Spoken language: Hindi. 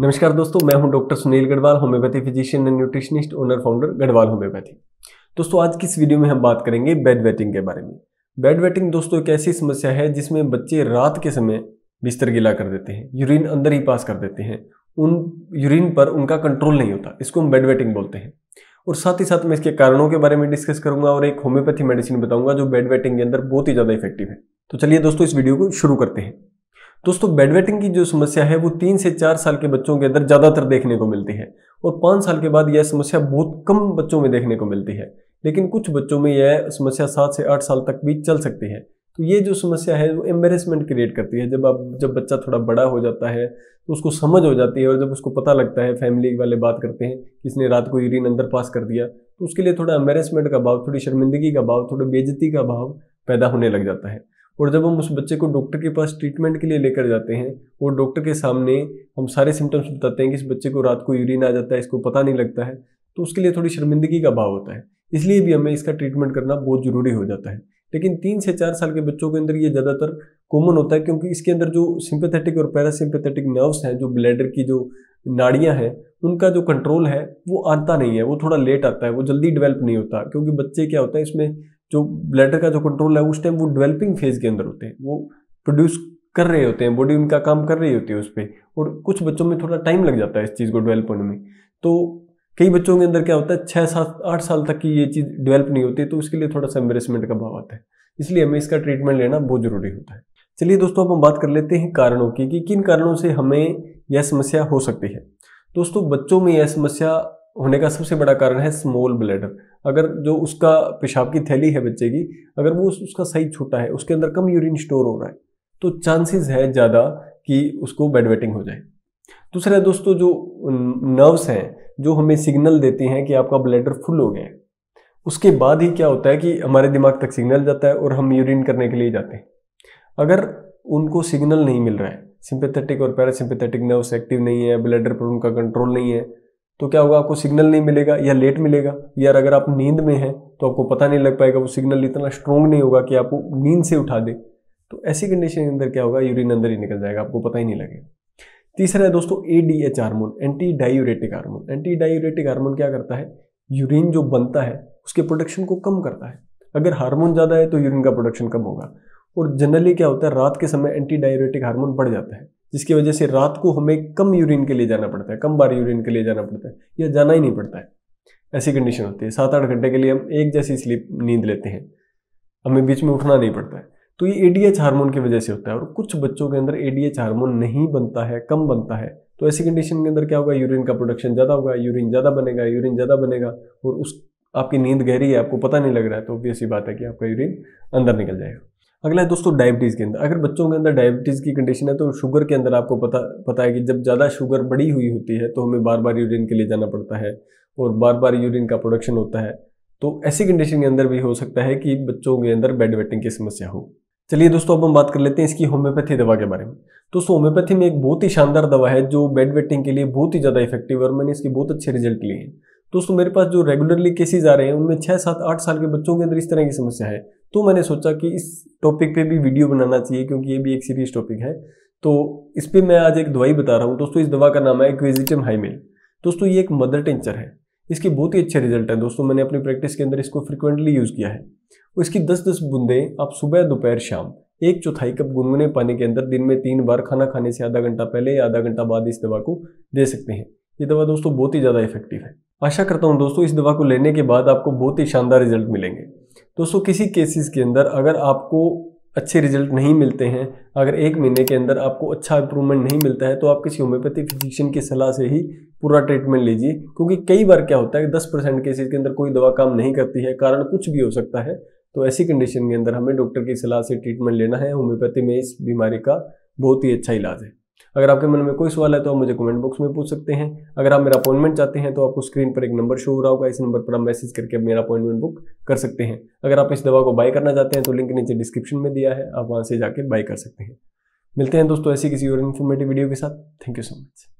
नमस्कार दोस्तों मैं हूं doctor Sunil Garhwal homeopathy physician and nutritionist owner founder Garhwal homeopathy दोस्तों आज की इस वीडियो में हम बात करेंगे बेड वेटिंग के बारे में बेड वेटिंग दोस्तों एक ऐसी समस्या है जिसमें बच्चे रात के समय बिस्तर गीला कर देते हैं यूरिन अंदर ही पास कर देते हैं उन यूरिन पर उनका कंट्रोल नहीं होता इसको हम बेड वेटिंग बोलते हैं और साथ ही साथ मैं इसके कारणों के बारे में डिस्कस करूंगा और एक होम्योपैथी मेडिसिन बताऊंगा जो बेड वेटिंग के अंदर बहुत ही ज़्यादा इफेक्टिव है तो चलिए दोस्तों इस वीडियो को शुरू करते हैं दोस्तों बेडवेटिंग की जो समस्या है वो तीन से चार साल के बच्चों के अंदर ज़्यादातर देखने को मिलती है और पाँच साल के बाद यह समस्या बहुत कम बच्चों में देखने को मिलती है लेकिन कुछ बच्चों में यह समस्या सात से आठ साल तक भी चल सकती है तो ये जो समस्या है वो एम्बेरसमेंट क्रिएट करती है जब आप जब बच्चा थोड़ा बड़ा हो जाता है तो उसको समझ हो जाती है और जब उसको पता लगता है फैमिली वाले बात करते हैं किसने रात को यूरिन अंदर पास कर दिया तो उसके लिए थोड़ा एम्बेरसमेंट का भाव थोड़ी शर्मिंदगी का भाव थोड़ी बेजती का भाव पैदा होने लग जाता है और जब हम उस बच्चे को डॉक्टर के पास ट्रीटमेंट के लिए लेकर जाते हैं और डॉक्टर के सामने हम सारे सिम्टम्स बताते हैं कि इस बच्चे को रात को यूरिन आ जाता है इसको पता नहीं लगता है तो उसके लिए थोड़ी शर्मिंदगी का भाव होता है इसलिए भी हमें इसका ट्रीटमेंट करना बहुत ज़रूरी हो जाता है लेकिन तीन से चार साल के बच्चों के अंदर ये ज़्यादातर कॉमन होता है क्योंकि इसके अंदर जो सिंपथेटिक और पैरासिम्पथेटिक नर्व्स हैं जो ब्लैडर की जो नाड़ियाँ हैं उनका जो कंट्रोल है वो आता नहीं है वो थोड़ा लेट आता है वो जल्दी डेवलप नहीं होता क्योंकि बच्चे क्या होता है इसमें जो ब्लैडर का जो कंट्रोल है उस टाइम वो डेवलपिंग फेज के अंदर होते हैं वो प्रोड्यूस कर रहे होते हैं बॉडी उनका काम कर रही होती है उस पर और कुछ बच्चों में थोड़ा टाइम लग जाता है इस चीज़ को डेवलप होने में तो कई बच्चों के अंदर क्या होता है छः सात आठ साल तक की ये चीज़ डेवलप नहीं होती तो उसके लिए थोड़ा सा एम्बेसमेंट का भाव आता है इसलिए हमें इसका ट्रीटमेंट लेना बहुत ज़रूरी होता है चलिए दोस्तों अब हम बात कर लेते हैं कारणों की कि किन कारणों से हमें यह समस्या हो सकती है दोस्तों बच्चों में यह समस्या होने का सबसे बड़ा कारण है स्मॉल ब्लैडर अगर जो उसका पेशाब की थैली है बच्चे की अगर वो उसका साइज छोटा है उसके अंदर कम यूरिन स्टोर हो रहा है तो चांसेस है ज़्यादा कि उसको बेड वेटिंग हो जाए दूसरा दोस्तों जो नर्व्स हैं जो हमें सिग्नल देती हैं कि आपका ब्लैडर फुल हो गया है उसके बाद ही क्या होता है कि हमारे दिमाग तक सिग्नल जाता है और हम यूरिन करने के लिए जाते हैं अगर उनको सिग्नल नहीं मिल रहा है सिंपेथेटिक और पैरासिम्पेथेटिक नर्व्स एक्टिव नहीं है ब्लैडर पर उनका कंट्रोल नहीं है तो क्या होगा आपको सिग्नल नहीं मिलेगा या लेट मिलेगा या अगर आप नींद में हैं तो आपको पता नहीं लग पाएगा वो सिग्नल इतना स्ट्रॉन्ग नहीं होगा कि आपको नींद से उठा दे तो ऐसी कंडीशन के अंदर क्या होगा यूरिन अंदर ही निकल जाएगा आपको पता ही नहीं लगेगा तीसरा है दोस्तों A D H hormone anti diuretic hormone anti diuretic hormone क्या करता है यूरिन जो बनता है उसके प्रोडक्शन को कम करता है अगर हार्मोन ज़्यादा है तो यूरिन का प्रोडक्शन कम होगा और जनरली क्या होता है रात के समय एंटी डायूरेटिक हार्मोन बढ़ जाता है जिसकी वजह से रात को हमें कम यूरिन के लिए जाना पड़ता है कम बार यूरिन के लिए जाना पड़ता है या जाना ही नहीं पड़ता है ऐसी कंडीशन होती है सात आठ घंटे के लिए हम एक जैसी स्लीप नींद लेते हैं हमें बीच में उठना नहीं पड़ता है तो ये एडीएच हार्मोन की वजह से होता है और कुछ बच्चों के अंदर एडीएच हार्मोन नहीं बनता है कम बनता है तो ऐसी कंडीशन के अंदर क्या होगा यूरिन का प्रोडक्शन ज़्यादा होगा यूरिन ज़्यादा बनेगा यूरिन ज़्यादा बनेगा और उस आपकी नींद गहरी है आपको पता नहीं लग रहा है तो ऑब्वियस ही बात है कि आपका यूरिन अंदर निकल जाएगा अगला है दोस्तों डायबिटीज़ के अंदर अगर बच्चों के अंदर डायबिटीज़ की कंडीशन है तो शुगर के अंदर आपको पता पता है कि जब ज़्यादा शुगर बढ़ी हुई होती है तो हमें बार बार यूरिन के लिए जाना पड़ता है और बार बार यूरिन का प्रोडक्शन होता है तो ऐसी कंडीशन के अंदर भी हो सकता है कि बच्चों के अंदर बेड वेटिंग की समस्या हो चलिए दोस्तों अब हम बात कर लेते हैं इसकी होम्योपैथी दवा के बारे में दोस्तों होम्योपैथी में एक बहुत ही शानदार दवा है जो बेड वेटिंग के लिए बहुत ही ज़्यादा इफेक्टिव है और मैंने इसके बहुत अच्छे रिजल्ट लिए हैं दोस्तों मेरे पास जो रेगुलरली केसेज आ रहे हैं उनमें छः सात आठ साल के बच्चों के अंदर इस तरह की समस्या है तो मैंने सोचा कि इस टॉपिक पे भी वीडियो बनाना चाहिए क्योंकि ये भी एक सीरियस टॉपिक है तो इस पर मैं आज एक दवाई बता रहा हूँ दोस्तों इस दवा का नाम है एक्विजिटम हाईमेल दोस्तों ये एक मदर टेंचर है इसके बहुत ही अच्छे रिजल्ट हैं दोस्तों मैंने अपनी प्रैक्टिस के अंदर इसको फ्रिक्वेंटली यूज़ किया है इसकी दस दस बूंदें आप सुबह दोपहर शाम एक चौथाई कप गुनगुने पानी के अंदर दिन में तीन बार खाना खाने से आधा घंटा पहले या आधा घंटा बाद इस दवा को दे सकते हैं ये दवा दोस्तों बहुत ही ज़्यादा इफेक्टिव है आशा करता हूँ दोस्तों इस दवा को लेने के बाद आपको बहुत ही शानदार रिजल्ट मिलेंगे दोस्तों किसी केसेस के अंदर अगर आपको अच्छे रिजल्ट नहीं मिलते हैं अगर एक महीने के अंदर आपको अच्छा इंप्रूवमेंट नहीं मिलता है तो आप किसी होम्योपैथी फिजिशियन की सलाह से ही पूरा ट्रीटमेंट लीजिए क्योंकि कई बार क्या होता है दस परसेंट केसेज के अंदर कोई दवा काम नहीं करती है कारण कुछ भी हो सकता है तो ऐसी कंडीशन के अंदर हमें डॉक्टर की सलाह से ट्रीटमेंट लेना है होम्योपैथी में इस बीमारी का बहुत ही अच्छा इलाज है अगर आपके मन में कोई सवाल है तो आप मुझे कमेंट बॉक्स में पूछ सकते हैं अगर आप मेरा अपॉइंटमेंट चाहते हैं तो आपको स्क्रीन पर एक नंबर शो हो रहा होगा इस नंबर पर आप मैसेज करके मेरा अपॉइंटमेंट बुक कर सकते हैं अगर आप इस दवा को बाय करना चाहते हैं तो लिंक नीचे डिस्क्रिप्शन में दिया है आप वहाँ से जाकर बाय कर सकते हैं मिलते हैं दोस्तों ऐसी किसी और इन्फॉर्मेटिव वीडियो के साथ थैंक यू सो मच